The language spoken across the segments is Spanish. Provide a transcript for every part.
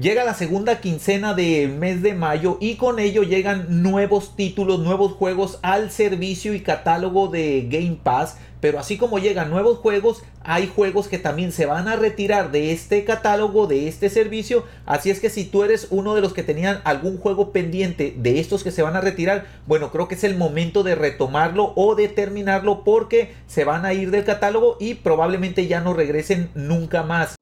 Llega la segunda quincena de mes de mayo y con ello llegan nuevos títulos, nuevos juegos al servicio y catálogo de Game Pass. Pero así como llegan nuevos juegos, hay juegos que también se van a retirar de este catálogo, de este servicio. Así es que si tú eres uno de los que tenían algún juego pendiente de estos que se van a retirar, bueno, creo que es el momento de retomarlo o de terminarlo porque se van a ir del catálogo y probablemente ya no regresen nunca más.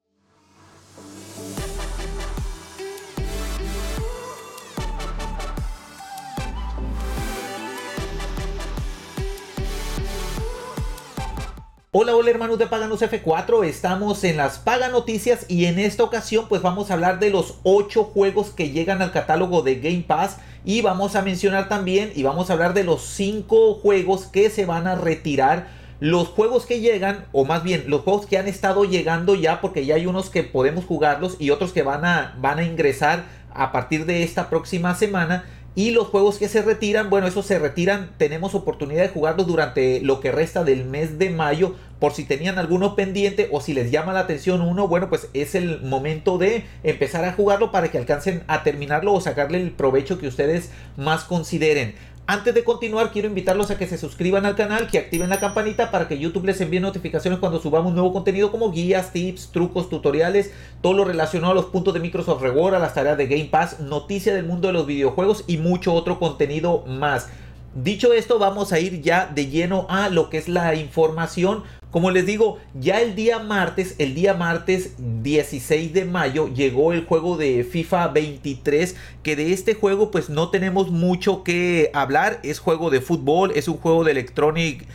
Hola, hola hermanos de Paganos F4, estamos en las Paga Noticias y en esta ocasión pues vamos a hablar de los 8 juegos que llegan al catálogo de Game Pass y vamos a mencionar también y vamos a hablar de los 5 juegos que se van a retirar. Los juegos que llegan, o más bien los juegos que han estado llegando ya, porque ya hay unos que podemos jugarlos y otros que van a, van a ingresar a partir de esta próxima semana y los juegos que se retiran, bueno, esos se retiran, tenemos oportunidad de jugarlos durante lo que resta del mes de mayo, por si tenían alguno pendiente o si les llama la atención uno, bueno, pues es el momento de empezar a jugarlo para que alcancen a terminarlo o sacarle el provecho que ustedes más consideren. Antes de continuar, quiero invitarlos a que se suscriban al canal, que activen la campanita para que YouTube les envíe notificaciones cuando subamos nuevo contenido como guías, tips, trucos, tutoriales, todo lo relacionado a los puntos de Microsoft Reward, a las tareas de Game Pass, noticias del mundo de los videojuegos y mucho otro contenido más. Dicho esto, vamos a ir ya de lleno a lo que es la información como les digo, ya el día martes, el día martes 16 de mayo, llegó el juego de FIFA 23, que de este juego pues no tenemos mucho que hablar, es juego de fútbol, es un juego de electronic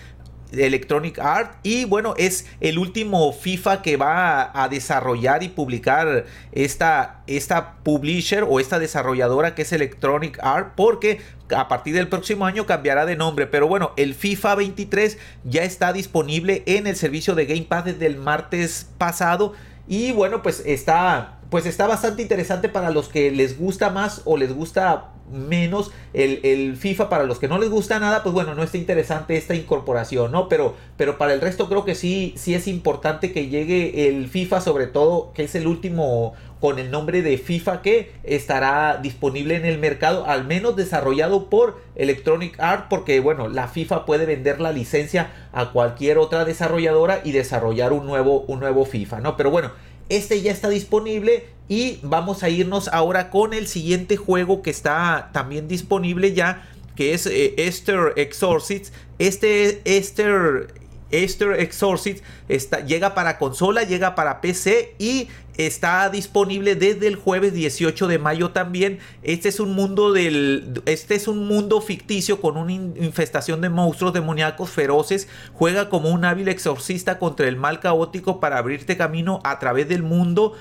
Electronic Art y bueno es el último FIFA que va a, desarrollar y publicar esta, esta publisher o esta desarrolladora que es Electronic Art porque a partir del próximo año cambiará de nombre, pero bueno, el FIFA 23 ya está disponible en el servicio de Game Pass desde el martes pasado y bueno, pues está pues está bastante interesante para los que les gusta más o les gusta menos el, FIFA para los que no les gusta nada, pues bueno, no está interesante esta incorporación, ¿no? Pero, pero para el resto creo que sí, sí es importante que llegue el FIFA, sobre todo que es el último con el nombre de FIFA que estará disponible en el mercado, al menos desarrollado por Electronic Art, porque bueno, la FIFA puede vender la licencia a cualquier otra desarrolladora y desarrollar un nuevo, un nuevo FIFA, ¿no? Pero bueno, este ya está disponible, y vamos a irnos ahora con el siguiente juego que está también disponible ya, que es eh, Esther Exorcist. Este Esther Esther Exorcist está, llega para consola, llega para PC y está disponible desde el jueves 18 de mayo también. Este es un mundo del este es un mundo ficticio con una infestación de monstruos demoníacos feroces. Juega como un hábil exorcista contra el mal caótico para abrirte camino a través del mundo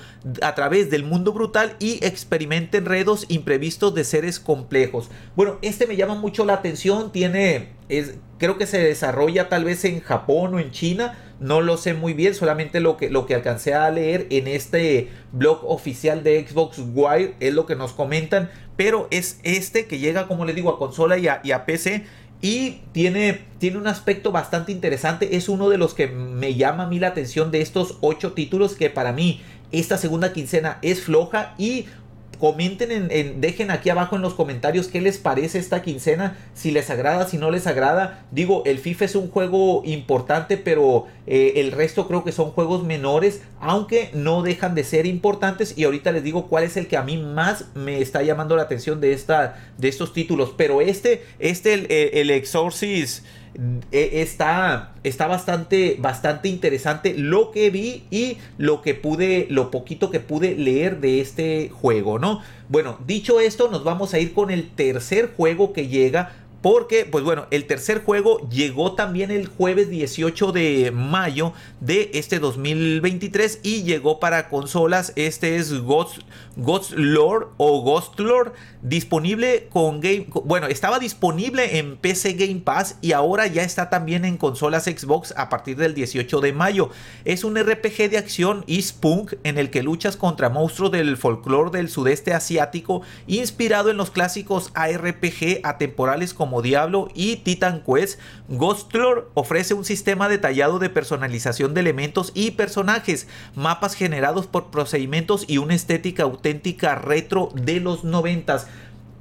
a través del mundo brutal y experimenta enredos imprevistos de seres complejos. Bueno, este me llama mucho la atención, tiene es, creo que se desarrolla tal vez en Japón o en China no lo sé muy bien, solamente lo que, lo que alcancé a leer en este blog oficial de Xbox Wire es lo que nos comentan. Pero es este que llega, como les digo, a consola y a, y PC. Y tiene, tiene, un aspecto bastante interesante. Es uno de los que me llama a mí la atención de estos ocho títulos que para mí esta segunda quincena es floja y comenten, en, dejen aquí abajo en los comentarios qué les parece esta quincena, si les agrada, si no les agrada. Digo, el FIFA es un juego importante, pero eh, el resto creo que son juegos menores, aunque no dejan de ser importantes. Y ahorita les digo cuál es el que a mí más me está llamando la atención de, esta, de estos títulos. Pero este, este, el, el, el Exorcist... E, está, está bastante, bastante interesante lo que vi y lo que pude, lo poquito que pude leer de este juego, ¿no? Bueno, dicho esto, nos vamos a ir con el tercer juego que llega porque, pues bueno, el tercer juego llegó también el jueves 18 de mayo de este 2023 y llegó para consolas. Este es Ghost, Ghost o Ghost Lord, disponible con Game. Bueno, estaba disponible en PC Game Pass y ahora ya está también en consolas Xbox a partir del 18 de mayo. Es un RPG de acción y spunk en el que luchas contra monstruos del folclore del sudeste asiático, inspirado en los clásicos ARPG atemporales como Diablo y Titan Quest, Ghostlore ofrece un sistema detallado de personalización de elementos y personajes, mapas generados por procedimientos y una estética auténtica retro de los noventas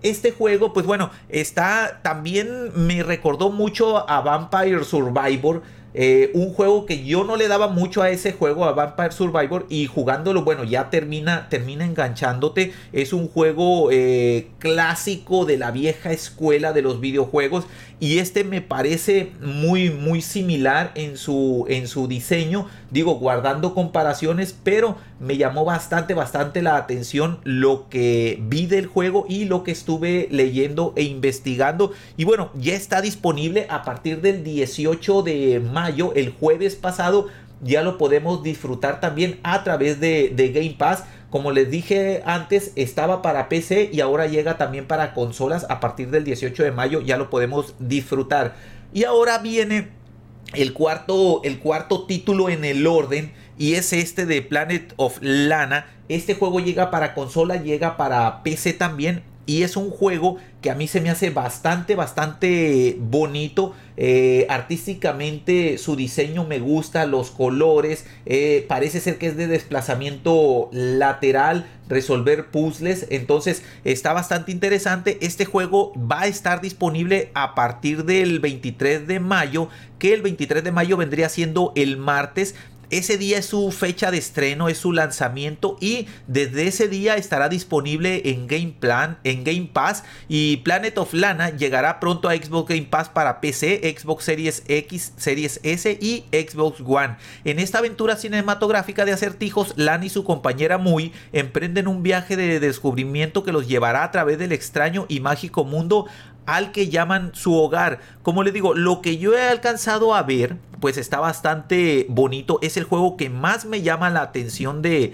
este juego, pues bueno, está también me recordó mucho a Vampire Survivor eh, un juego que yo no le daba mucho a ese juego, a Vampire Survivor, y jugándolo, bueno, ya termina, termina enganchándote. Es un juego eh, clásico de la vieja escuela de los videojuegos. Y este me parece muy, muy similar en su, en su diseño, digo, guardando comparaciones, pero me llamó bastante, bastante la atención lo que vi del juego y lo que estuve leyendo e investigando. Y bueno, ya está disponible a partir del 18 de mayo, el jueves pasado. Ya lo podemos disfrutar también a través de, Game Pass. Como les dije antes, estaba para PC y ahora llega también para consolas a partir del 18 de mayo, ya lo podemos disfrutar. Y ahora viene el cuarto, el cuarto título en el orden y es este de Planet of Lana. Este juego llega para consola, llega para PC también. Y es un juego que a mí se me hace bastante, bastante bonito. Eh, artísticamente su diseño me gusta, los colores. Eh, parece ser que es de desplazamiento lateral, resolver puzzles. Entonces está bastante interesante. Este juego va a estar disponible a partir del 23 de mayo, que el 23 de mayo vendría siendo el martes. Ese día es su fecha de estreno, es su lanzamiento y desde ese día estará disponible en Game Plan, en Game Pass y Planet of Lana llegará pronto a Xbox Game Pass para PC, Xbox Series X, Series S y Xbox One. En esta aventura cinematográfica de acertijos, Lana y su compañera Mui emprenden un viaje de descubrimiento que los llevará a través del extraño y mágico mundo al que llaman su hogar. Como les digo, lo que yo he alcanzado a ver, pues está bastante bonito. Es el juego que más me llama la atención de,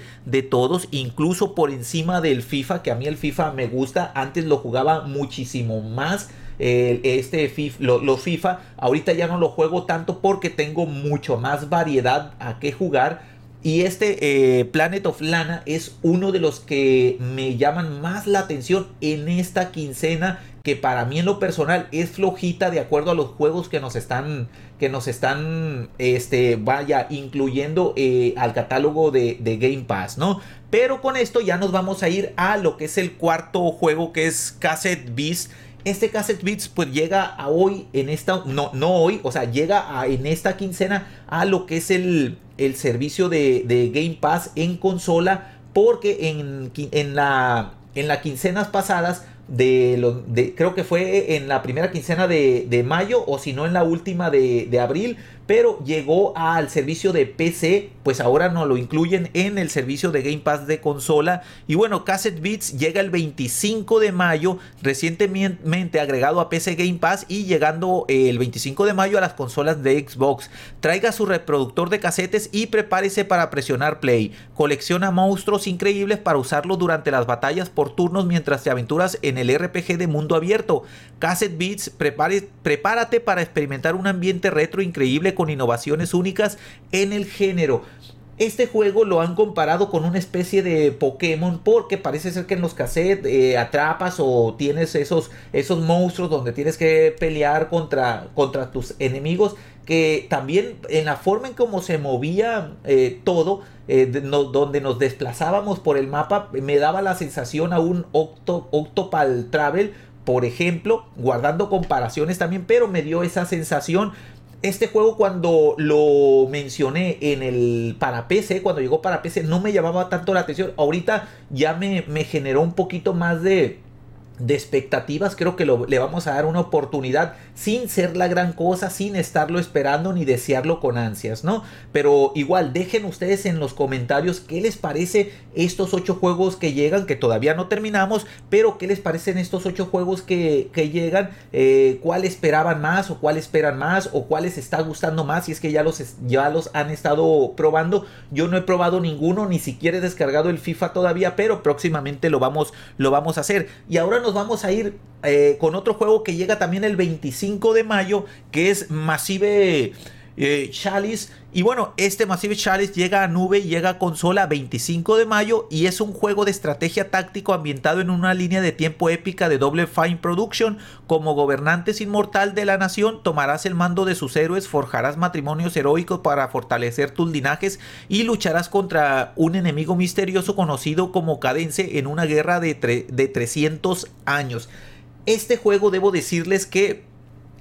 todos, incluso por encima del FIFA, que a mí el FIFA me gusta. Antes lo jugaba muchísimo más. este FIFA, lo, FIFA, ahorita ya no lo juego tanto porque tengo mucho más variedad a que jugar y este eh, Planet of Lana es uno de los que me llaman más la atención en esta quincena que para mí en lo personal es flojita de acuerdo a los juegos que nos están, que nos están, este, vaya, incluyendo eh, al catálogo de, de, Game Pass, ¿no? Pero con esto ya nos vamos a ir a lo que es el cuarto juego que es Cassette Beast este Cassette Beats pues llega a hoy, en esta, no, no hoy, o sea, llega en esta quincena a lo que es el, servicio de, Game Pass en consola, porque en, en la, en las quincenas pasadas de, creo que fue en la primera quincena de, mayo o si no en la última de, abril pero llegó al servicio de PC, pues ahora no lo incluyen en el servicio de Game Pass de consola. Y bueno, Cassette Beats llega el 25 de mayo, recientemente agregado a PC Game Pass y llegando eh, el 25 de mayo a las consolas de Xbox. Traiga su reproductor de casetes y prepárese para presionar play. Colecciona monstruos increíbles para usarlos durante las batallas por turnos mientras te aventuras en el RPG de mundo abierto. Cassette Beats, prepárate para experimentar un ambiente retro increíble con innovaciones únicas en el género. Este juego lo han comparado con una especie de Pokémon porque parece ser que en los cassettes eh, atrapas o tienes esos, esos monstruos donde tienes que pelear contra, contra tus enemigos. Que también en la forma en cómo se movía eh, todo, eh, donde nos desplazábamos por el mapa, me daba la sensación a un octo, Octopal Travel, por ejemplo, guardando comparaciones también, pero me dio esa sensación este juego cuando lo mencioné en el para PC, cuando llegó para PC, no me llamaba tanto la atención. Ahorita ya me, me generó un poquito más de de expectativas, creo que le vamos a dar una oportunidad sin ser la gran cosa, sin estarlo esperando ni desearlo con ansias, ¿no? Pero igual, dejen ustedes en los comentarios qué les parece estos ocho juegos que llegan, que todavía no terminamos, pero qué les parecen estos ocho juegos que, llegan, eh, cuál esperaban más o cuál esperan más o cuál les está gustando más, si es que ya los, ya los han estado probando. Yo no he probado ninguno, ni siquiera he descargado el FIFA todavía, pero próximamente lo vamos, lo vamos a hacer. Y ahora nos vamos a ir eh, con otro juego que llega también el 25 de mayo, que es Massive eh, Chalice. Y bueno, este Massive Chalice llega a nube y llega a consola 25 de mayo y es un juego de estrategia táctico ambientado en una línea de tiempo épica de Double Fine Production. Como gobernantes inmortal de la nación, tomarás el mando de sus héroes, forjarás matrimonios heroicos para fortalecer tus linajes y lucharás contra un enemigo misterioso conocido como Cadence en una guerra de, de 300 años. Este juego debo decirles que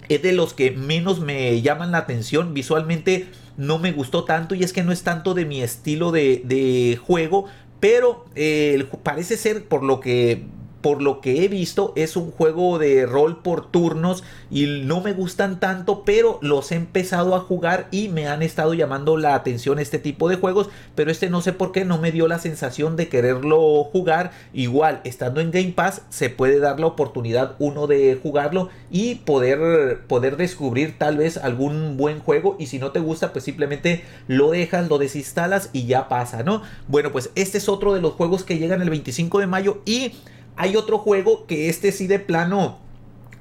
es de los que menos me llaman la atención visualmente. No me gustó tanto y es que no es tanto de mi estilo de, juego, pero eh, parece ser, por lo que por lo que he visto, es un juego de rol por turnos y no me gustan tanto, pero los he empezado a jugar y me han estado llamando la atención este tipo de juegos, pero este no sé por qué no me dio la sensación de quererlo jugar. Igual, estando en Game Pass, se puede dar la oportunidad uno de jugarlo y poder, poder descubrir tal vez algún buen juego y si no te gusta, pues simplemente lo dejas, lo desinstalas y ya pasa, ¿no? Bueno, pues este es otro de los juegos que llegan el 25 de mayo y... Hay otro juego que este sí de plano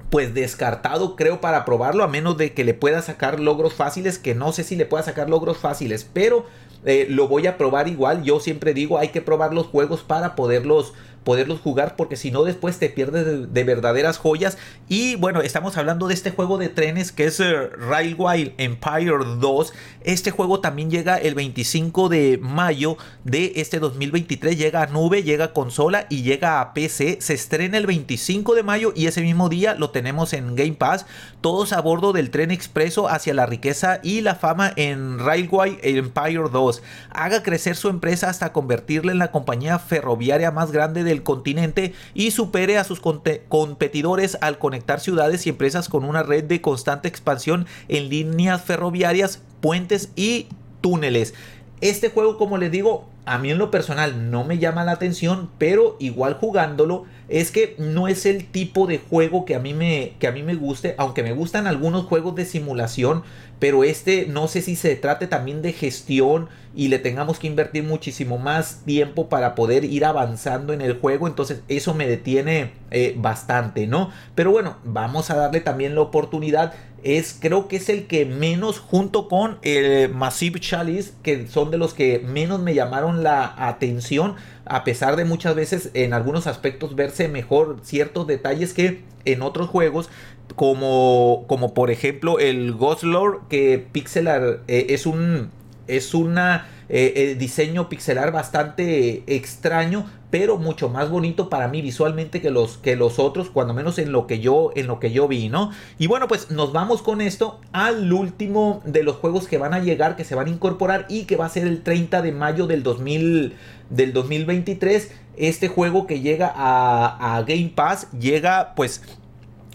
pues descartado creo para probarlo a menos de que le pueda sacar logros fáciles que no sé si le pueda sacar logros fáciles pero eh, lo voy a probar igual yo siempre digo hay que probar los juegos para poderlos poderlos jugar porque si no después te pierdes de, verdaderas joyas. Y bueno, estamos hablando de este juego de trenes que es eh, Railway Empire 2. Este juego también llega el 25 de mayo de este 2023. Llega a nube, llega a consola y llega a PC. Se estrena el 25 de mayo y ese mismo día lo tenemos en Game Pass. Todos a bordo del tren expreso hacia la riqueza y la fama en Railway Empire 2. Haga crecer su empresa hasta convertirla en la compañía ferroviaria más grande del continente y supere a sus competidores al conectar ciudades y empresas con una red de constante expansión en líneas ferroviarias, puentes y túneles. Este juego, como les digo, a mí en lo personal no me llama la atención, pero igual jugándolo es que no es el tipo de juego que a mí me que a mí me guste, aunque me gustan algunos juegos de simulación, pero este no sé si se trate también de gestión y le tengamos que invertir muchísimo más tiempo para poder ir avanzando en el juego, entonces eso me detiene eh, bastante, ¿no? Pero bueno, vamos a darle también la oportunidad es creo que es el que menos junto con el Massive Chalice que son de los que menos me llamaron la atención a pesar de muchas veces en algunos aspectos verse mejor ciertos detalles que en otros juegos como como por ejemplo el Ghost Lord que Pixelar eh, es un es una eh, el diseño pixelar bastante extraño, pero mucho más bonito para mí visualmente que los, que los otros, cuando menos en lo que yo, en lo que yo vi, ¿no? Y bueno, pues nos vamos con esto al último de los juegos que van a llegar, que se van a incorporar y que va a ser el 30 de mayo del 2000, del 2023. Este juego que llega a, a Game Pass llega pues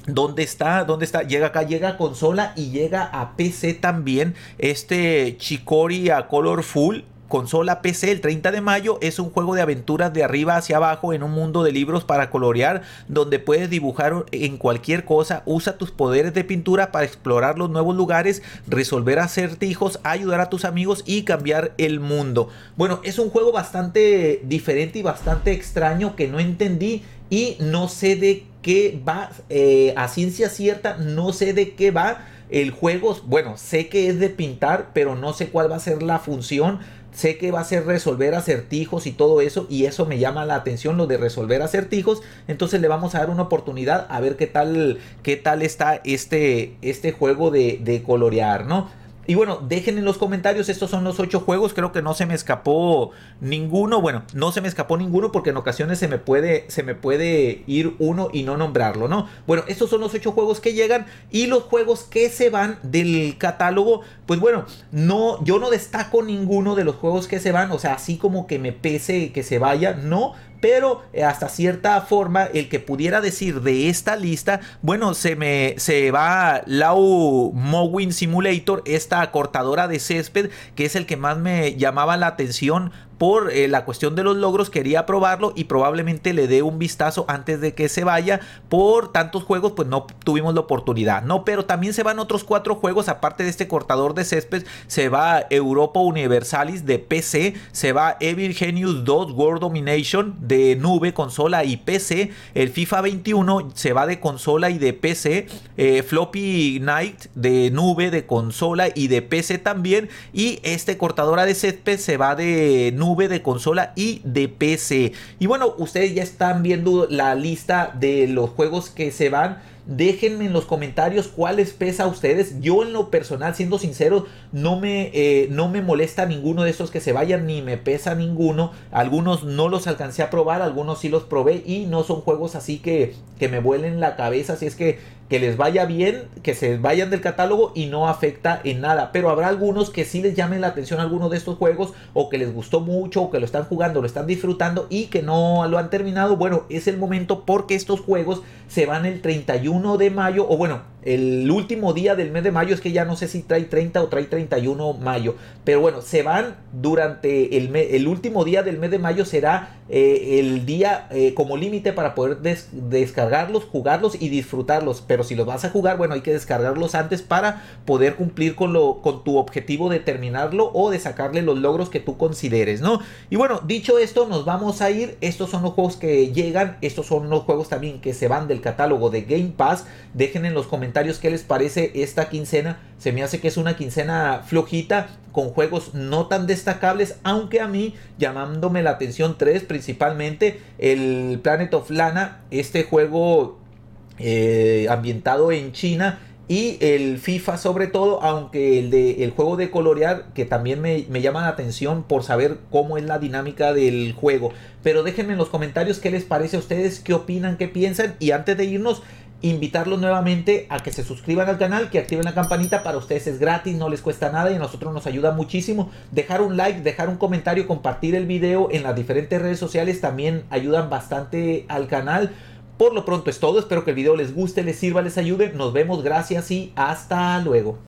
¿Dónde está? ¿Dónde está? Llega acá, llega a consola y llega a PC también. Este Chicori a Colorful, consola PC el 30 de mayo es un juego de aventuras de arriba hacia abajo en un mundo de libros para colorear donde puedes dibujar en cualquier cosa, usa tus poderes de pintura para explorar los nuevos lugares, resolver acertijos, ayudar a tus amigos y cambiar el mundo. Bueno, es un juego bastante diferente y bastante extraño que no entendí y no sé de qué va, eh, a ciencia cierta, no sé de qué va el juego. Bueno, sé que es de pintar, pero no sé cuál va a ser la función. Sé que va a ser resolver acertijos y todo eso, y eso me llama la atención, lo de resolver acertijos. Entonces le vamos a dar una oportunidad a ver qué tal, qué tal está este, este juego de, de colorear, ¿no? Y bueno, dejen en los comentarios, estos son los ocho juegos, creo que no se me escapó ninguno, bueno, no se me escapó ninguno porque en ocasiones se me puede, se me puede ir uno y no nombrarlo, ¿no? Bueno, estos son los ocho juegos que llegan y los juegos que se van del catálogo, pues bueno, no, yo no destaco ninguno de los juegos que se van, o sea, así como que me pese que se vaya, no, pero eh, hasta cierta forma el que pudiera decir de esta lista, bueno, se me se va Lau Mowin Simulator, esta cortadora de césped, que es el que más me llamaba la atención por eh, la cuestión de los logros quería probarlo y probablemente le dé un vistazo antes de que se vaya. Por tantos juegos, pues no tuvimos la oportunidad, ¿no? Pero también se van otros cuatro juegos, aparte de este cortador de césped, se va Europa Universalis de PC, se va Evil Genius 2 World Domination de nube, consola y PC, el FIFA 21 se va de consola y de PC, eh, Floppy Knight de nube, de consola y de PC también, y este cortador de césped se va de nube de consola y de PC. Y bueno, ustedes ya están viendo la lista de los juegos que se van. Déjenme en los comentarios cuáles pesa a ustedes. Yo en lo personal, siendo sincero, no me, eh, no me molesta ninguno de estos que se vayan, ni me pesa ninguno. Algunos no los alcancé a probar, algunos sí los probé y no son juegos así que, que me vuelen la cabeza. Así es que que les vaya bien, que se vayan del catálogo y no afecta en nada. Pero habrá algunos que sí les llamen la atención alguno de estos juegos o que les gustó mucho o que lo están jugando, lo están disfrutando y que no lo han terminado. Bueno, es el momento porque estos juegos se van el 31 de mayo o bueno, el último día del mes de mayo es que ya no sé si trae 30 o trae 31 mayo. Pero bueno, se van durante el, mes, el último día del mes de mayo será eh, el día eh, como límite para poder descargarlos, jugarlos y disfrutarlos. Pero si los vas a jugar, bueno, hay que descargarlos antes para poder cumplir con, lo, con tu objetivo de terminarlo o de sacarle los logros que tú consideres, ¿no? Y bueno, dicho esto, nos vamos a ir. Estos son los juegos que llegan. Estos son los juegos también que se van del catálogo de Game Pass. Dejen en los comentarios qué les parece esta quincena. Se me hace que es una quincena flojita, con juegos no tan destacables, aunque a mí llamándome la atención tres principalmente, el Planet of Lana, este juego eh, ambientado en China, y el FIFA sobre todo, aunque el, de, el juego de colorear, que también me, me, llama la atención por saber cómo es la dinámica del juego. Pero déjenme en los comentarios qué les parece a ustedes, qué opinan, qué piensan. Y antes de irnos, invitarlos nuevamente a que se suscriban al canal, que activen la campanita, para ustedes es gratis, no les cuesta nada y a nosotros nos ayuda muchísimo. Dejar un like, dejar un comentario, compartir el video en las diferentes redes sociales también ayudan bastante al canal. Por lo pronto es todo, espero que el video les guste, les sirva, les ayude. Nos vemos, gracias y hasta luego.